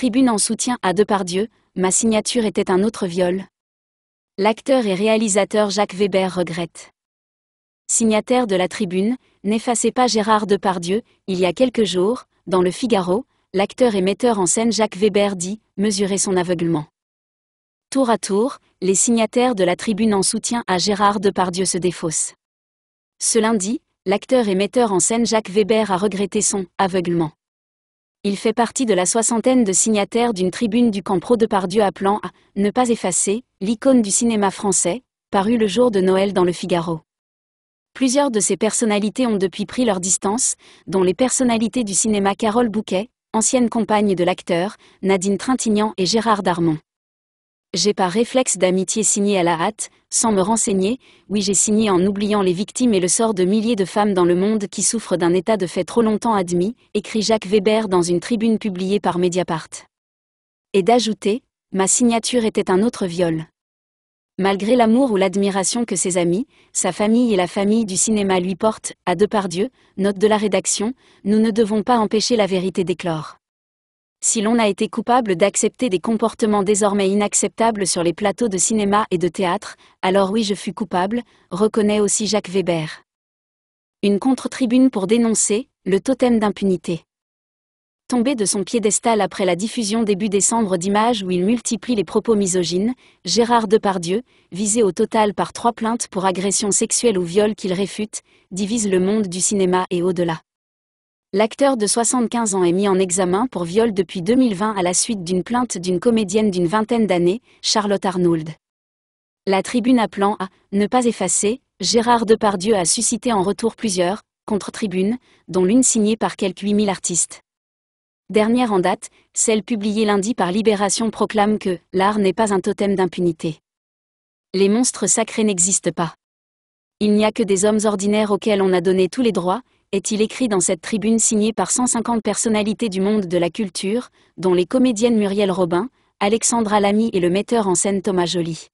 tribune en soutien à Depardieu, ma signature était un autre viol. L'acteur et réalisateur Jacques Weber regrette. Signataire de la tribune, n'effacez pas Gérard Depardieu, il y a quelques jours, dans le Figaro, l'acteur et metteur en scène Jacques Weber dit mesurer son aveuglement. Tour à tour, les signataires de la tribune en soutien à Gérard Depardieu se défaussent. Ce lundi, l'acteur et metteur en scène Jacques Weber a regretté son aveuglement. Il fait partie de la soixantaine de signataires d'une tribune du camp pro Pardieu appelant à « Ne pas effacer », l'icône du cinéma français, paru le jour de Noël dans le Figaro. Plusieurs de ces personnalités ont depuis pris leur distance, dont les personnalités du cinéma Carole Bouquet, ancienne compagne de l'acteur, Nadine Trintignant et Gérard Darmon. J'ai par réflexe d'amitié signé à la hâte, sans me renseigner, oui j'ai signé en oubliant les victimes et le sort de milliers de femmes dans le monde qui souffrent d'un état de fait trop longtemps admis, écrit Jacques Weber dans une tribune publiée par Mediapart. Et d'ajouter, ma signature était un autre viol. Malgré l'amour ou l'admiration que ses amis, sa famille et la famille du cinéma lui portent, à par Dieu, note de la rédaction, nous ne devons pas empêcher la vérité d'éclore si l'on a été coupable d'accepter des comportements désormais inacceptables sur les plateaux de cinéma et de théâtre, alors oui je fus coupable, reconnaît aussi Jacques Weber. Une contre-tribune pour dénoncer, le totem d'impunité. Tombé de son piédestal après la diffusion début décembre d'images où il multiplie les propos misogynes, Gérard Depardieu, visé au total par trois plaintes pour agression sexuelle ou viol qu'il réfute, divise le monde du cinéma et au-delà. L'acteur de 75 ans est mis en examen pour viol depuis 2020 à la suite d'une plainte d'une comédienne d'une vingtaine d'années, Charlotte Arnould. La tribune appelant à ne pas effacer, Gérard Depardieu a suscité en retour plusieurs contre-tribunes, dont l'une signée par quelques 8000 artistes. Dernière en date, celle publiée lundi par Libération proclame que l'art n'est pas un totem d'impunité. Les monstres sacrés n'existent pas. Il n'y a que des hommes ordinaires auxquels on a donné tous les droits, est-il écrit dans cette tribune signée par 150 personnalités du monde de la culture, dont les comédiennes Muriel Robin, Alexandra Lamy et le metteur en scène Thomas Joly.